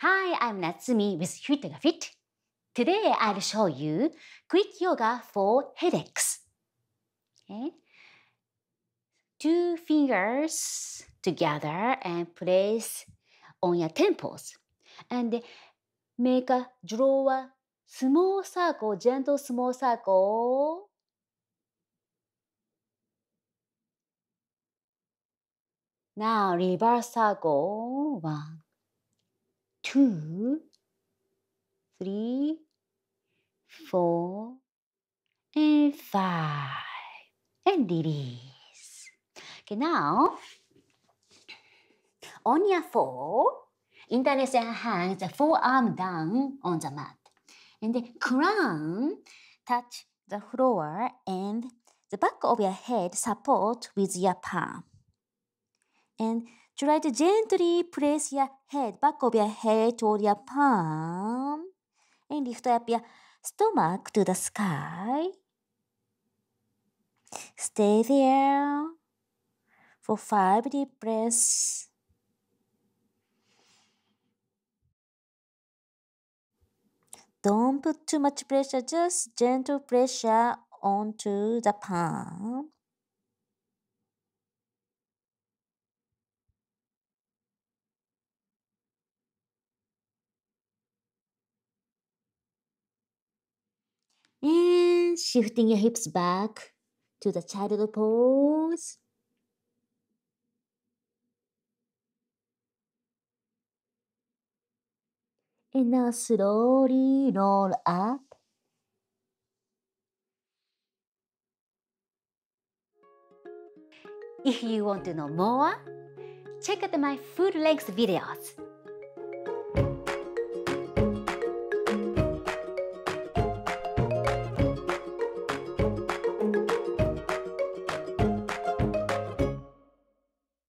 Hi, I'm Natsumi with Fit Fit. Today I'll show you quick yoga for headaches. Okay. Two fingers together and place on your temples and make a draw a small circle, gentle small circle. Now reverse circle, one, two, three, four, and five. And it is. Okay, now, on your four, interlace your hands, forearm down on the mat. And the crown, touch the floor and the back of your head support with your palm. And Try to gently press your head, back of your head toward your palm. And lift up your stomach to the sky. Stay there for five deep breaths. Don't put too much pressure, just gentle pressure onto the palm. shifting your hips back to the child pose. And now slowly roll up. If you want to know more, check out my full length videos.